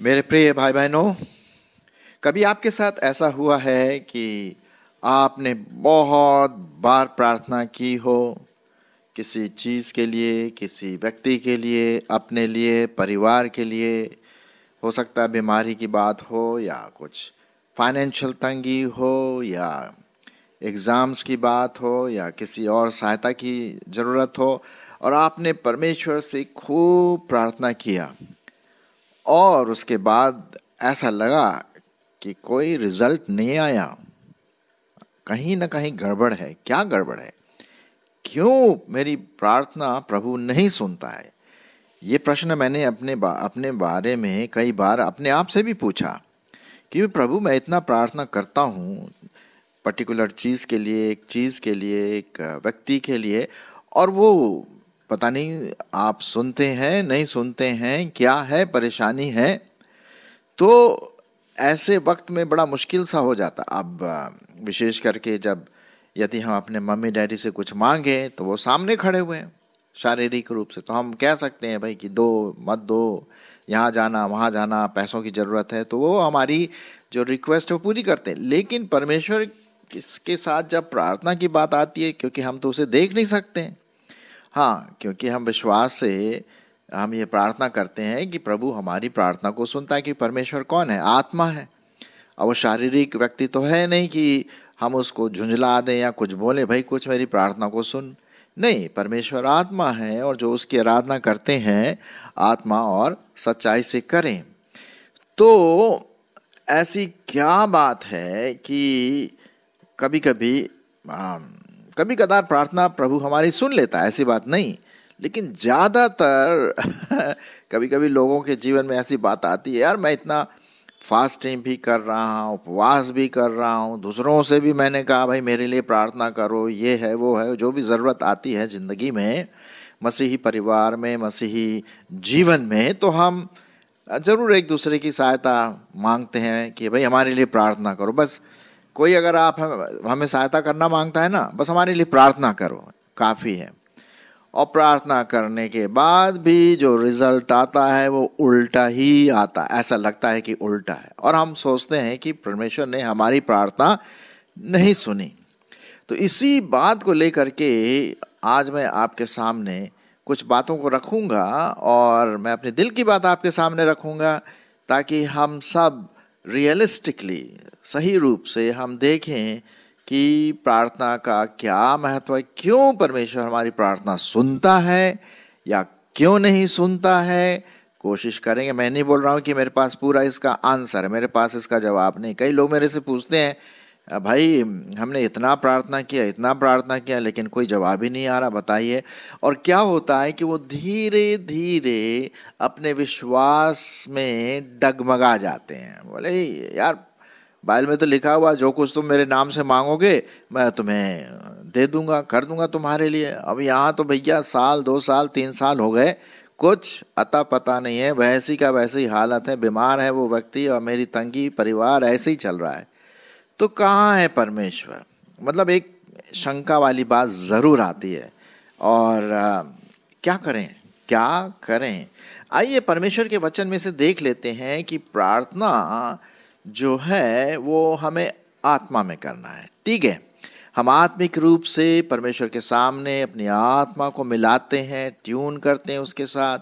मेरे प्रिय भाई बहनों कभी आपके साथ ऐसा हुआ है कि आपने बहुत बार प्रार्थना की हो किसी चीज़ के लिए किसी व्यक्ति के लिए अपने लिए परिवार के लिए हो सकता है बीमारी की बात हो या कुछ फाइनेंशियल तंगी हो या एग्ज़ाम्स की बात हो या किसी और सहायता की ज़रूरत हो और आपने परमेश्वर से खूब प्रार्थना किया और उसके बाद ऐसा लगा कि कोई रिजल्ट नहीं आया कहीं ना कहीं गड़बड़ है क्या गड़बड़ है क्यों मेरी प्रार्थना प्रभु नहीं सुनता है ये प्रश्न मैंने अपने बा, अपने बारे में कई बार अपने आप से भी पूछा कि प्रभु मैं इतना प्रार्थना करता हूँ पर्टिकुलर चीज़ के लिए एक चीज़ के लिए एक व्यक्ति के लिए और वो पता नहीं आप सुनते हैं नहीं सुनते हैं क्या है परेशानी है तो ऐसे वक्त में बड़ा मुश्किल सा हो जाता अब विशेष करके जब यदि हम अपने मम्मी डैडी से कुछ मांगे तो वो सामने खड़े हुए हैं शारीरिक रूप से तो हम कह सकते हैं भाई कि दो मत दो यहाँ जाना वहाँ जाना पैसों की ज़रूरत है तो वो हमारी जो रिक्वेस्ट है वो पूरी करते हैं लेकिन परमेश्वर किसके साथ जब प्रार्थना की बात आती है क्योंकि हम तो उसे देख नहीं सकते हाँ क्योंकि हम विश्वास से हम ये प्रार्थना करते हैं कि प्रभु हमारी प्रार्थना को सुनता है कि परमेश्वर कौन है आत्मा है और वो शारीरिक व्यक्ति तो है नहीं कि हम उसको झुंझला दें या कुछ बोले भाई कुछ मेरी प्रार्थना को सुन नहीं परमेश्वर आत्मा है और जो उसकी आराधना करते हैं आत्मा और सच्चाई से करें तो ऐसी क्या बात है कि कभी कभी कभी कदार प्रार्थना प्रभु हमारी सुन लेता है ऐसी बात नहीं लेकिन ज़्यादातर कभी कभी लोगों के जीवन में ऐसी बात आती है यार मैं इतना फास्टिंग भी कर रहा हूँ उपवास भी कर रहा हूँ दूसरों से भी मैंने कहा भाई मेरे लिए प्रार्थना करो ये है वो है जो भी ज़रूरत आती है ज़िंदगी में मसीही परिवार में मसीही जीवन में तो हम ज़रूर एक दूसरे की सहायता मांगते हैं कि भाई हमारे लिए प्रार्थना करो बस कोई अगर आप हमें सहायता करना मांगता है ना बस हमारे लिए प्रार्थना करो काफ़ी है और प्रार्थना करने के बाद भी जो रिज़ल्ट आता है वो उल्टा ही आता है ऐसा लगता है कि उल्टा है और हम सोचते हैं कि परमेश्वर ने हमारी प्रार्थना नहीं सुनी तो इसी बात को लेकर के आज मैं आपके सामने कुछ बातों को रखूँगा और मैं अपने दिल की बात आपके सामने रखूँगा ताकि हम सब रियलिस्टिकली सही रूप से हम देखें कि प्रार्थना का क्या महत्व है क्यों परमेश्वर हमारी प्रार्थना सुनता है या क्यों नहीं सुनता है कोशिश करेंगे मैं नहीं बोल रहा हूँ कि मेरे पास पूरा इसका आंसर है मेरे पास इसका जवाब नहीं कई लोग मेरे से पूछते हैं भाई हमने इतना प्रार्थना किया इतना प्रार्थना किया लेकिन कोई जवाब ही नहीं आ रहा बताइए और क्या होता है कि वो धीरे धीरे अपने विश्वास में डगमगा जाते हैं बोले यार बाइल में तो लिखा हुआ जो कुछ तुम मेरे नाम से मांगोगे मैं तुम्हें दे दूंगा कर दूंगा तुम्हारे लिए अब यहाँ तो भैया साल दो साल तीन साल हो गए कुछ अता पता नहीं है वैसी का वैसी हालत है बीमार है वो व्यक्ति और मेरी तंगी परिवार ऐसे ही चल रहा है तो कहाँ है परमेश्वर मतलब एक शंका वाली बात ज़रूर आती है और आ, क्या करें क्या करें आइए परमेश्वर के वचन में से देख लेते हैं कि प्रार्थना जो है वो हमें आत्मा में करना है ठीक है हम आत्मिक रूप से परमेश्वर के सामने अपनी आत्मा को मिलाते हैं ट्यून करते हैं उसके साथ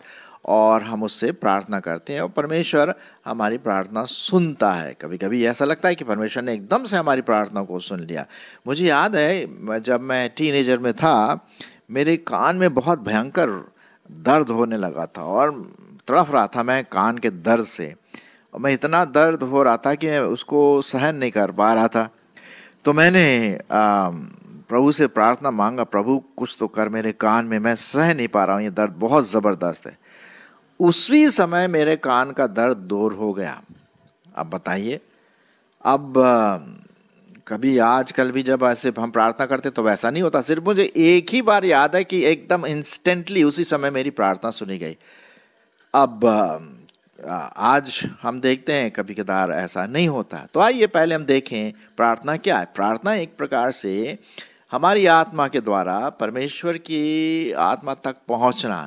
और हम उससे प्रार्थना करते हैं और परमेश्वर हमारी प्रार्थना सुनता है कभी कभी ऐसा लगता है कि परमेश्वर ने एकदम से हमारी प्रार्थना को सुन लिया मुझे याद है जब मैं टीनेजर में था मेरे कान में बहुत भयंकर दर्द होने लगा था और तड़फ रहा था मैं कान के दर्द से और मैं इतना दर्द हो रहा था कि मैं उसको सहन नहीं कर पा रहा था तो मैंने आ, प्रभु से प्रार्थना मांगा प्रभु कुछ तो कर मेरे कान में मैं सह नहीं पा रहा हूँ ये दर्द बहुत ज़बरदस्त है उसी समय मेरे कान का दर्द दूर हो गया अब बताइए अब कभी आजकल भी जब ऐसे हम प्रार्थना करते तो वैसा नहीं होता सिर्फ मुझे एक ही बार याद है कि एकदम इंस्टेंटली उसी समय मेरी प्रार्थना सुनी गई अब आज हम देखते हैं कभी कदार ऐसा नहीं होता तो आइए पहले हम देखें प्रार्थना क्या है प्रार्थना एक प्रकार से हमारी आत्मा के द्वारा परमेश्वर की आत्मा तक पहुंचना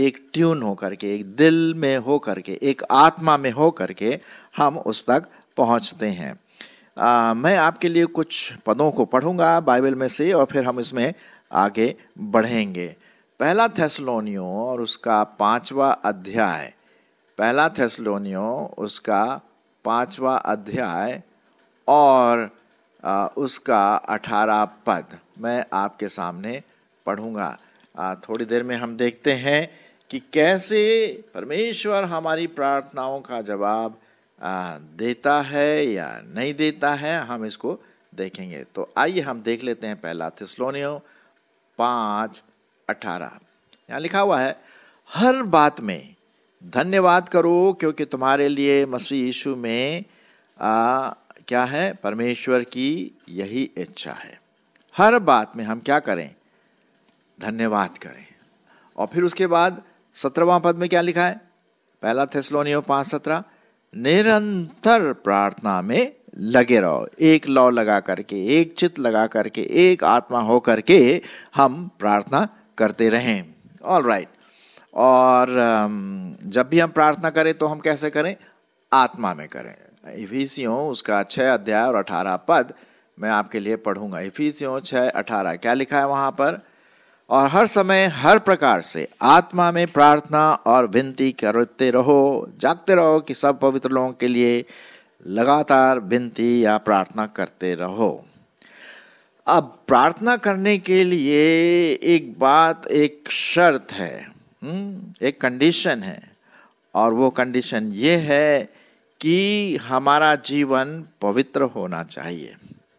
एक ट्यून हो करके एक दिल में हो करके एक आत्मा में हो करके हम उस तक पहुंचते हैं आ, मैं आपके लिए कुछ पदों को पढ़ूंगा बाइबल में से और फिर हम इसमें आगे बढ़ेंगे पहला थेस्लोनियो और उसका पांचवा अध्याय पहला थेस्लोनियो उसका पांचवा अध्याय और आ, उसका अठारह पद मैं आपके सामने पढ़ूंगा थोड़ी देर में हम देखते हैं कि कैसे परमेश्वर हमारी प्रार्थनाओं का जवाब देता है या नहीं देता है हम इसको देखेंगे तो आइए हम देख लेते हैं पहला थिसलोनियो पाँच अठारह यहाँ लिखा हुआ है हर बात में धन्यवाद करो क्योंकि तुम्हारे लिए मसीह यीशु में आ, क्या है परमेश्वर की यही इच्छा है हर बात में हम क्या करें धन्यवाद करें और फिर उसके बाद सत्रहवा पद में क्या लिखा है पहला थेस्लोनियो पाँच सत्रह निरंतर प्रार्थना में लगे रहो एक लौ लगा करके एक चित्त लगा करके एक आत्मा हो करके हम प्रार्थना करते रहें ऑल राइट और जब भी हम प्रार्थना करें तो हम कैसे करें आत्मा में करें इफीसियों उसका छः अध्याय और अठारह पद मैं आपके लिए पढ़ूंगा इफीसियों छः अठारह क्या लिखा है वहाँ पर और हर समय हर प्रकार से आत्मा में प्रार्थना और विनती करते रहो जागते रहो कि सब पवित्र लोगों के लिए लगातार विनती या प्रार्थना करते रहो अब प्रार्थना करने के लिए एक बात एक शर्त है हम्म, एक कंडीशन है और वो कंडीशन ये है कि हमारा जीवन पवित्र होना चाहिए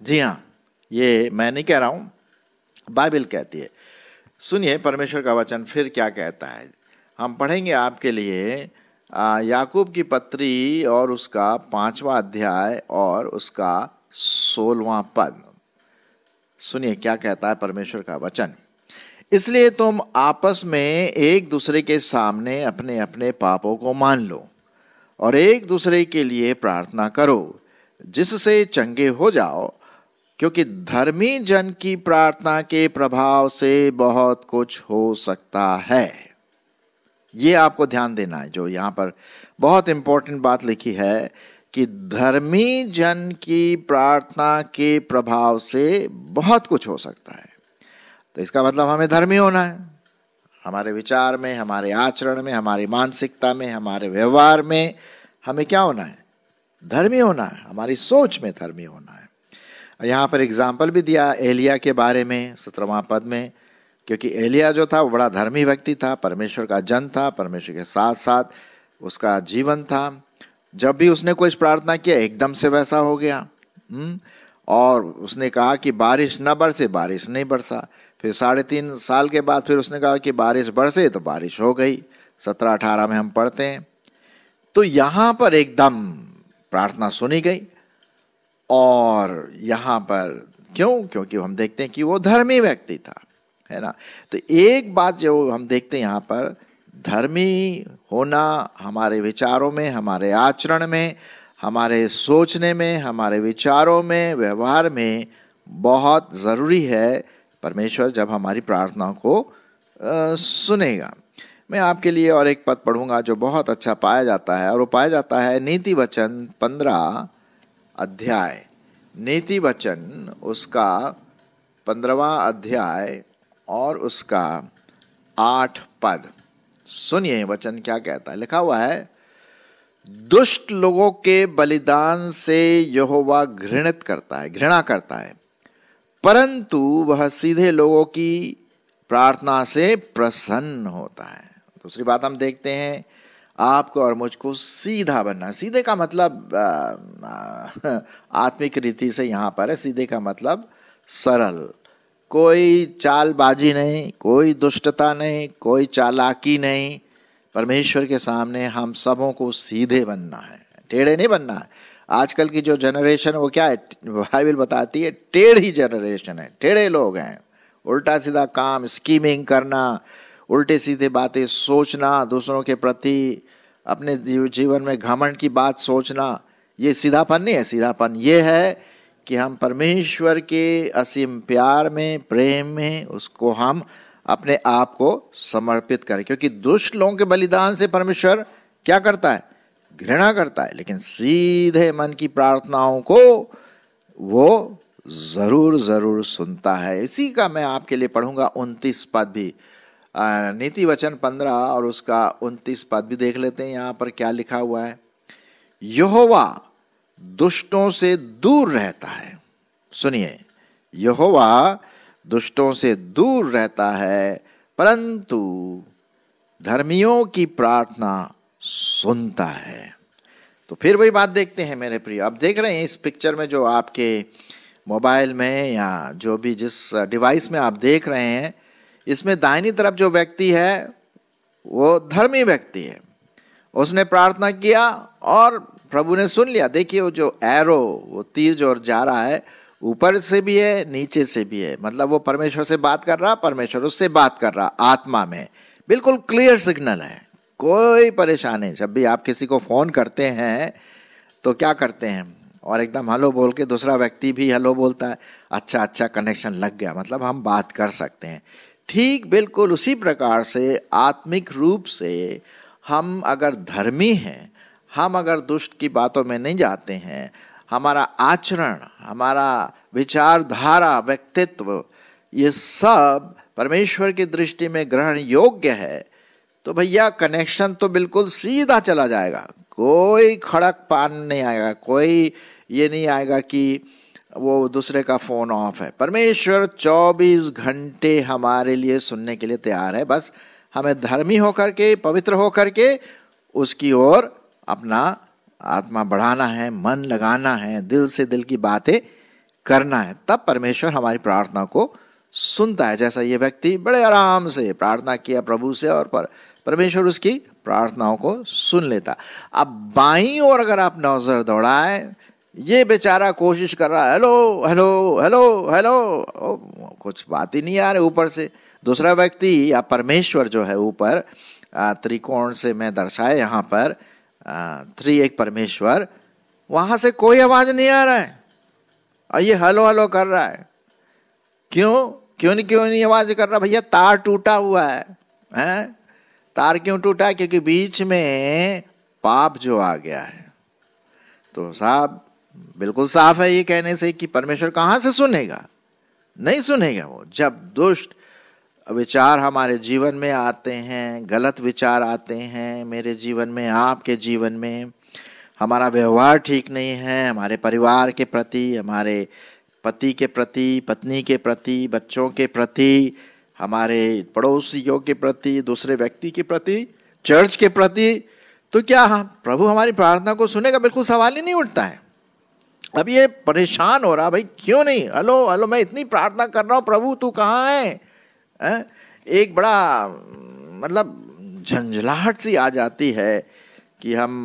जी हाँ ये मैं नहीं कह रहा हूँ बाइबल कहती है सुनिए परमेश्वर का वचन फिर क्या कहता है हम पढ़ेंगे आपके लिए याकूब की पत्री और उसका पांचवा अध्याय और उसका सोलवा पद सुनिए क्या कहता है परमेश्वर का वचन इसलिए तुम आपस में एक दूसरे के सामने अपने अपने पापों को मान लो और एक दूसरे के लिए प्रार्थना करो जिससे चंगे हो जाओ क्योंकि धर्मी जन की प्रार्थना के प्रभाव से बहुत कुछ हो सकता है ये आपको ध्यान देना है जो यहां पर बहुत इंपॉर्टेंट बात लिखी है कि धर्मी जन की प्रार्थना के प्रभाव से बहुत कुछ हो सकता है तो इसका मतलब हमें धर्मी होना है हमारे विचार में हमारे आचरण में हमारी मानसिकता में हमारे व्यवहार में हमें क्या होना है धर्मी होना है हमारी सोच में धर्मी होना है यहाँ पर एग्जाम्पल भी दिया एलिया के बारे में सत्रहवा पद में क्योंकि एलिया जो था वो बड़ा धर्मी व्यक्ति था परमेश्वर का जन था परमेश्वर के साथ साथ उसका जीवन था जब भी उसने कोई प्रार्थना किया एकदम से वैसा हो गया हुँ? हम्म? और उसने कहा कि बारिश न बरसे बारिश नहीं बरसा फिर साढ़े तीन साल के बाद फिर उसने कहा कि बारिश बरसे तो बारिश हो गई सत्रह अठारह में हम पढ़ते हैं तो यहाँ पर एकदम प्रार्थना सुनी गई और यहाँ पर क्यों क्योंकि हम देखते हैं कि वो धर्मी व्यक्ति था है ना तो एक बात जो हम देखते हैं यहाँ पर धर्मी होना हमारे विचारों में हमारे आचरण में हमारे सोचने में हमारे विचारों में व्यवहार में बहुत ज़रूरी है परमेश्वर जब हमारी प्रार्थना को आ, सुनेगा मैं आपके लिए और एक पद पढ़ूंगा जो बहुत अच्छा पाया जाता है और वो पाया जाता है नीति वचन पंद्रह अध्याय नीति वचन उसका पंद्रवा अध्याय और उसका आठ पद सुनिए वचन क्या कहता है लिखा हुआ है दुष्ट लोगों के बलिदान से यहोवा घृणित करता है घृणा करता है परंतु वह सीधे लोगों की प्रार्थना से प्रसन्न होता है दूसरी बात हम देखते हैं आपको और मुझको सीधा बनना सीधे का मतलब आत्मिक रीति से यहाँ पर है सीधे का मतलब सरल कोई चालबाजी नहीं कोई दुष्टता नहीं कोई चालाकी नहीं परमेश्वर के सामने हम सबों को सीधे बनना है टेढ़े नहीं बनना है आजकल की जो जनरेशन वो क्या है बाइबिल बताती है टेढ़ी जनरेशन है टेढ़े लोग हैं उल्टा सीधा काम स्कीमिंग करना उल्टे सीधे बातें सोचना दूसरों के प्रति अपने जीवन में घमंड की बात सोचना ये सीधापन नहीं है सीधापन ये है कि हम परमेश्वर के असीम प्यार में प्रेम में उसको हम अपने आप को समर्पित करें क्योंकि दुष्ट लोगों के बलिदान से परमेश्वर क्या करता है घृणा करता है लेकिन सीधे मन की प्रार्थनाओं को वो ज़रूर ज़रूर सुनता है इसी का मैं आपके लिए पढ़ूंगा उनतीस पद भी नीति वचन पंद्रह और उसका उनतीस पद भी देख लेते हैं यहाँ पर क्या लिखा हुआ है यहोवा दुष्टों से दूर रहता है सुनिए यहोवा दुष्टों से दूर रहता है परंतु धर्मियों की प्रार्थना सुनता है तो फिर वही बात देखते हैं मेरे प्रिय आप देख रहे हैं इस पिक्चर में जो आपके मोबाइल में या जो भी जिस डिवाइस में आप देख रहे हैं इसमें दाहिनी तरफ जो व्यक्ति है वो धर्मी व्यक्ति है उसने प्रार्थना किया और प्रभु ने सुन लिया देखिए वो जो एरो वो तीर जो जा रहा है ऊपर से भी है नीचे से भी है मतलब वो परमेश्वर से बात कर रहा परमेश्वर उससे बात कर रहा आत्मा में बिल्कुल क्लियर सिग्नल है कोई परेशानी जब भी आप किसी को फ़ोन करते हैं तो क्या करते हैं और एकदम हेलो बोल के दूसरा व्यक्ति भी हेलो बोलता है अच्छा अच्छा कनेक्शन लग गया मतलब हम बात कर सकते हैं ठीक बिल्कुल उसी प्रकार से आत्मिक रूप से हम अगर धर्मी हैं हम अगर दुष्ट की बातों में नहीं जाते हैं हमारा आचरण हमारा विचारधारा व्यक्तित्व ये सब परमेश्वर की दृष्टि में ग्रहण योग्य है तो भैया कनेक्शन तो बिल्कुल सीधा चला जाएगा कोई खड़क पान नहीं आएगा कोई ये नहीं आएगा कि वो दूसरे का फ़ोन ऑफ है परमेश्वर 24 घंटे हमारे लिए सुनने के लिए तैयार है बस हमें धर्मी होकर के पवित्र होकर के उसकी ओर अपना आत्मा बढ़ाना है मन लगाना है दिल से दिल की बातें करना है तब परमेश्वर हमारी प्रार्थना को सुनता है जैसा ये व्यक्ति बड़े आराम से प्रार्थना किया प्रभु से और पर परमेश्वर उसकी प्रार्थनाओं को सुन लेता अब बाई और अगर आप नजर दौड़ाएं ये बेचारा कोशिश कर रहा है हेलो हेलो हेलो हेलो ओ, कुछ बात ही नहीं आ रही ऊपर से दूसरा व्यक्ति या परमेश्वर जो है ऊपर त्रिकोण से मैं दर्शाए यहाँ पर थ्री एक परमेश्वर वहाँ से कोई आवाज़ नहीं आ रहा है और ये हलो हेलो कर रहा है क्यों क्यों नहीं क्यों नहीं आवाज़ कर रहा भैया तार टूटा हुआ है हैं तार क्यों टूटा क्योंकि बीच में पाप जो आ गया है तो साहब बिल्कुल साफ है ये कहने से कि परमेश्वर कहाँ से सुनेगा नहीं सुनेगा वो जब दुष्ट विचार हमारे जीवन में आते हैं गलत विचार आते हैं मेरे जीवन में आपके जीवन में हमारा व्यवहार ठीक नहीं है हमारे परिवार के प्रति हमारे पति के प्रति पत्नी के प्रति बच्चों के प्रति हमारे पड़ोसियों के प्रति दूसरे व्यक्ति के प्रति चर्च के प्रति तो क्या हाँ प्रभु हमारी प्रार्थना को सुनेगा बिल्कुल सवाल ही नहीं उठता है अब ये परेशान हो रहा भाई क्यों नहीं हलो हलो मैं इतनी प्रार्थना कर रहा हूँ प्रभु तू कहाँ है आ? एक बड़ा मतलब झंझलाहट सी आ जाती है कि हम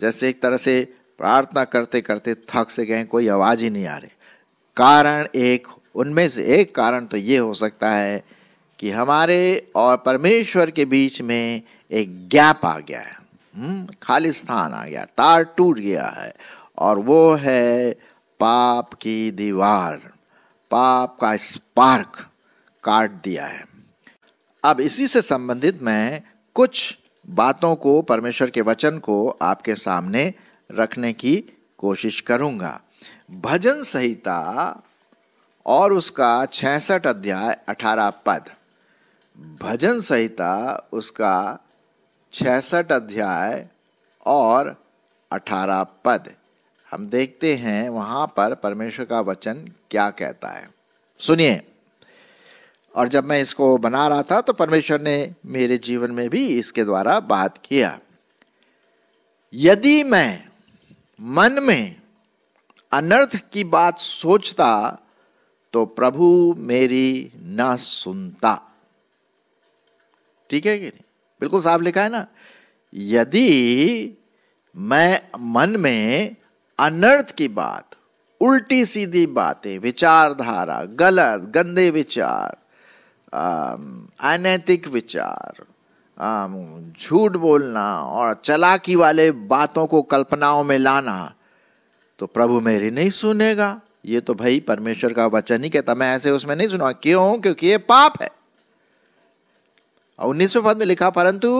जैसे एक तरह से प्रार्थना करते करते थक से गए कोई आवाज़ ही नहीं आ रही कारण एक उनमें से एक कारण तो ये हो सकता है कि हमारे और परमेश्वर के बीच में एक गैप आ गया है हम्म, खाली स्थान आ गया तार टूट गया है और वो है पाप की दीवार पाप का स्पार्क काट दिया है अब इसी से संबंधित मैं कुछ बातों को परमेश्वर के वचन को आपके सामने रखने की कोशिश करूंगा भजन संहिता और उसका छसठ अध्याय अठारह पद भजन संहिता उसका छसठ अध्याय और अठारह पद हम देखते हैं वहां पर परमेश्वर का वचन क्या कहता है सुनिए और जब मैं इसको बना रहा था तो परमेश्वर ने मेरे जीवन में भी इसके द्वारा बात किया यदि मैं मन में अनर्थ की बात सोचता तो प्रभु मेरी ना सुनता ठीक है कि नहीं बिल्कुल साफ लिखा है ना यदि मैं मन में अनर्थ की बात उल्टी सीधी बातें विचारधारा गलत गंदे विचार अनैतिक विचार झूठ बोलना और चलाकी वाले बातों को कल्पनाओं में लाना तो प्रभु मेरी नहीं सुनेगा ये तो भाई परमेश्वर का वचन ही कहता मैं ऐसे उसमें नहीं सुना क्यों क्योंकि ये पाप है और उन्नीसवें पद में लिखा परंतु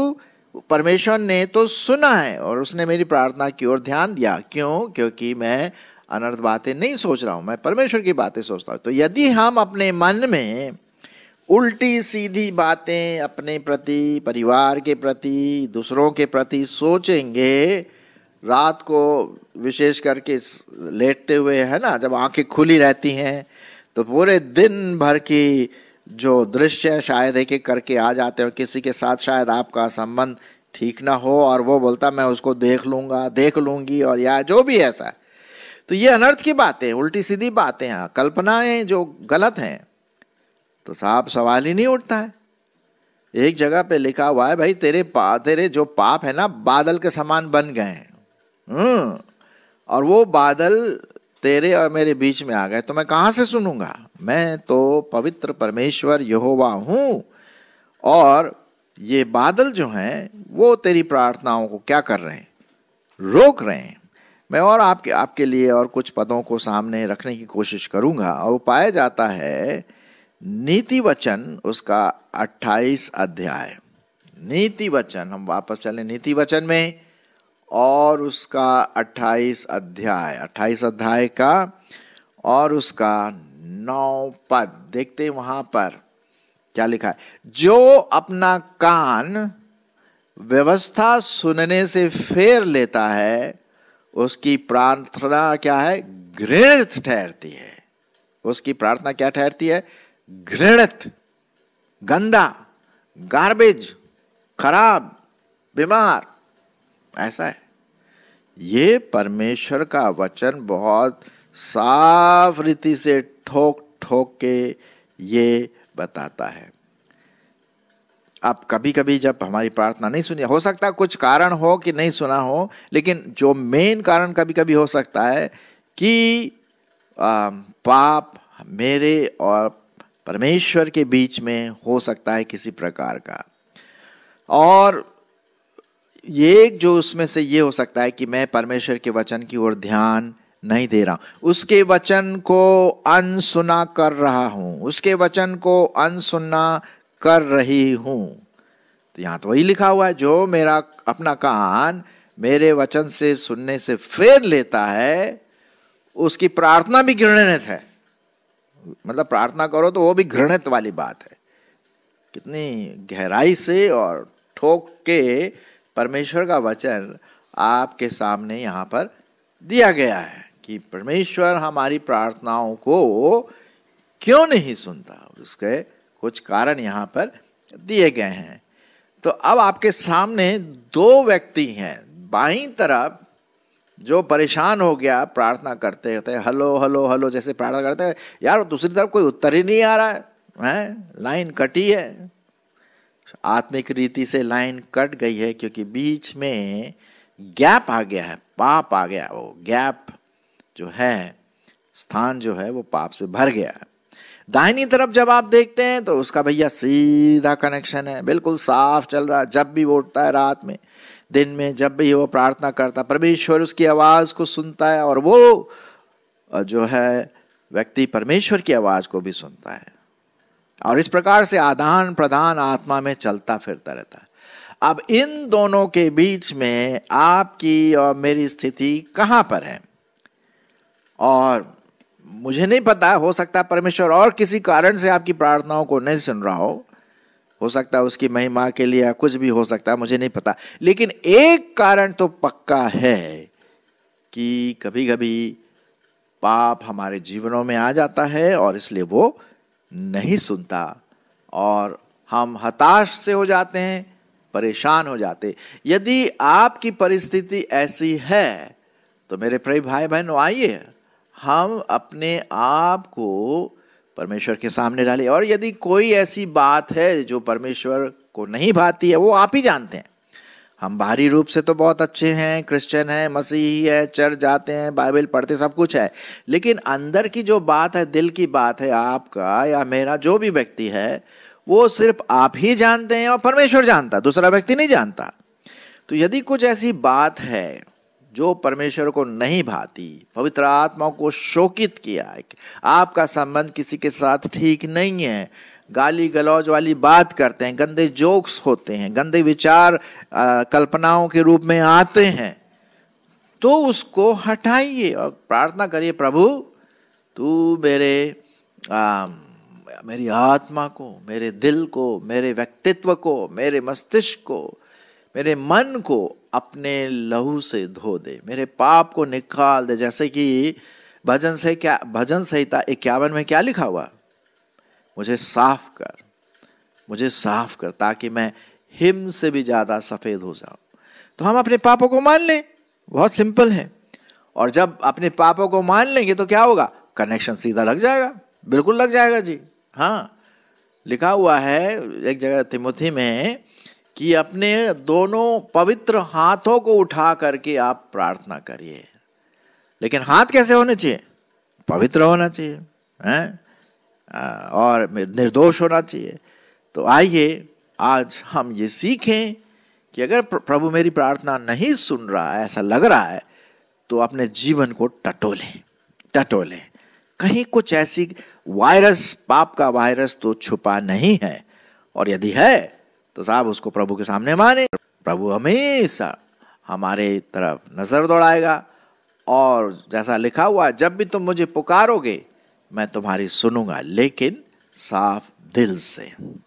परमेश्वर ने तो सुना है और उसने मेरी प्रार्थना की ओर ध्यान दिया क्यों क्योंकि मैं अनर्थ बातें नहीं सोच रहा हूँ मैं परमेश्वर की बातें सोचता हूँ तो यदि हम अपने मन में उल्टी सीधी बातें अपने प्रति परिवार के प्रति दूसरों के प्रति सोचेंगे रात को विशेष करके लेटते हुए है ना जब आंखें खुली रहती हैं तो पूरे दिन भर की जो दृश्य शायद एक एक करके आ जाते हो किसी के साथ शायद आपका संबंध ठीक ना हो और वो बोलता मैं उसको देख लूँगा देख लूँगी और या जो भी ऐसा है तो ये अनर्थ की बातें उल्टी सीधी बातें हैं कल्पनाएं जो गलत हैं तो साहब सवाल ही नहीं उठता है एक जगह पे लिखा हुआ है भाई तेरे पा तेरे जो पाप है ना बादल के समान बन गए हैं हम्म, और वो बादल तेरे और मेरे बीच में आ गए तो मैं कहाँ से सुनूंगा मैं तो पवित्र परमेश्वर यहोवा हूँ और ये बादल जो हैं वो तेरी प्रार्थनाओं को क्या कर रहे हैं रोक रहे हैं मैं और आपके आपके लिए और कुछ पदों को सामने रखने की कोशिश करूंगा और पाया जाता है नीति वचन उसका 28 अध्याय नीति वचन हम वापस चले नीति वचन में और उसका 28 अध्याय 28 अध्याय का और उसका नौ पद देखते हैं वहां पर क्या लिखा है जो अपना कान व्यवस्था सुनने से फेर लेता है उसकी प्रार्थना क्या है घृणित ठहरती है उसकी प्रार्थना क्या ठहरती है घृणित गंदा गार्बेज खराब बीमार ऐसा है ये परमेश्वर का वचन बहुत साफ रीति से ठोक ठोक के ये बताता है आप कभी कभी जब हमारी प्रार्थना नहीं सुनी हो सकता कुछ कारण हो कि नहीं सुना हो लेकिन जो मेन कारण कभी कभी हो सकता है कि आ, पाप मेरे और परमेश्वर के बीच में हो सकता है किसी प्रकार का और ये जो उसमें से ये हो सकता है कि मैं परमेश्वर के वचन की ओर ध्यान नहीं दे रहा उसके वचन को अनसुना कर रहा हूं उसके वचन को अनसुना कर रही हूं तो यहां तो वही लिखा हुआ है जो मेरा अपना कान मेरे वचन से सुनने से फेर लेता है उसकी प्रार्थना भी घृणित है मतलब प्रार्थना करो तो वो भी घृणित वाली बात है कितनी गहराई से और ठोक के परमेश्वर का वचन आपके सामने यहाँ पर दिया गया है कि परमेश्वर हमारी प्रार्थनाओं को क्यों नहीं सुनता उसके कुछ कारण यहाँ पर दिए गए हैं तो अब आपके सामने दो व्यक्ति हैं बाई तरफ जो परेशान हो गया प्रार्थना करते करते हलो हलो हलो जैसे प्रार्थना करते हैं यार दूसरी तरफ कोई उत्तर ही नहीं आ रहा है, है? लाइन कटी है आत्मिक रीति से लाइन कट गई है क्योंकि बीच में गैप आ गया है पाप आ गया वो गैप जो है स्थान जो है वो पाप से भर गया है दाहिनी तरफ जब आप देखते हैं तो उसका भैया सीधा कनेक्शन है बिल्कुल साफ चल रहा है जब भी वो उठता है रात में दिन में जब भी वो प्रार्थना करता है परमेश्वर उसकी आवाज़ को सुनता है और वो जो है व्यक्ति परमेश्वर की आवाज़ को भी सुनता है और इस प्रकार से आदान प्रदान आत्मा में चलता फिरता रहता है अब इन दोनों के बीच में आपकी और मेरी स्थिति कहाँ पर है और मुझे नहीं पता हो सकता परमेश्वर और किसी कारण से आपकी प्रार्थनाओं को नहीं सुन रहा हो हो सकता है उसकी महिमा के लिए कुछ भी हो सकता है मुझे नहीं पता लेकिन एक कारण तो पक्का है कि कभी कभी पाप हमारे जीवनों में आ जाता है और इसलिए वो नहीं सुनता और हम हताश से हो जाते हैं परेशान हो जाते यदि आपकी परिस्थिति ऐसी है तो मेरे प्रिय भाई बहनों आइए हम अपने आप को परमेश्वर के सामने डालें और यदि कोई ऐसी बात है जो परमेश्वर को नहीं भाती है वो आप ही जानते हैं हम बाहरी रूप से तो बहुत अच्छे हैं क्रिश्चियन हैं मसीही है चर्च जाते हैं बाइबल पढ़ते सब कुछ है लेकिन अंदर की जो बात है दिल की बात है आपका या मेरा जो भी व्यक्ति है वो सिर्फ आप ही जानते हैं और परमेश्वर जानता दूसरा व्यक्ति नहीं जानता तो यदि कुछ ऐसी बात है जो परमेश्वर को नहीं भाती पवित्र आत्मा को शोकित किया आपका संबंध किसी के साथ ठीक नहीं है गाली गलौज वाली बात करते हैं गंदे जोक्स होते हैं गंदे विचार आ, कल्पनाओं के रूप में आते हैं तो उसको हटाइए और प्रार्थना करिए प्रभु तू मेरे आ, मेरी आत्मा को मेरे दिल को मेरे व्यक्तित्व को मेरे मस्तिष्क को मेरे मन को अपने लहू से धो दे मेरे पाप को निकाल दे जैसे कि भजन से क्या भजन संहिता इक्यावन में क्या लिखा हुआ मुझे साफ कर मुझे साफ कर ताकि मैं हिम से भी ज़्यादा सफ़ेद हो जाऊं तो हम अपने पापों को मान लें बहुत सिंपल है और जब अपने पापों को मान लेंगे तो क्या होगा कनेक्शन सीधा लग जाएगा बिल्कुल लग जाएगा जी हाँ लिखा हुआ है एक जगह तिमुथी में कि अपने दोनों पवित्र हाथों को उठा करके आप प्रार्थना करिए लेकिन हाथ कैसे होने चाहिए पवित्र होना चाहिए हैं हाँ, और निर्दोष होना चाहिए तो आइए आज हम ये सीखें कि अगर प्रभु मेरी प्रार्थना नहीं सुन रहा है ऐसा लग रहा है तो अपने जीवन को टटोलें टटोलें कहीं कुछ ऐसी वायरस पाप का वायरस तो छुपा नहीं है और यदि है तो साहब उसको प्रभु के सामने माने प्रभु हमेशा हमारे तरफ नजर दौड़ाएगा और जैसा लिखा हुआ जब भी तुम मुझे पुकारोगे मैं तुम्हारी सुनूंगा लेकिन साफ दिल से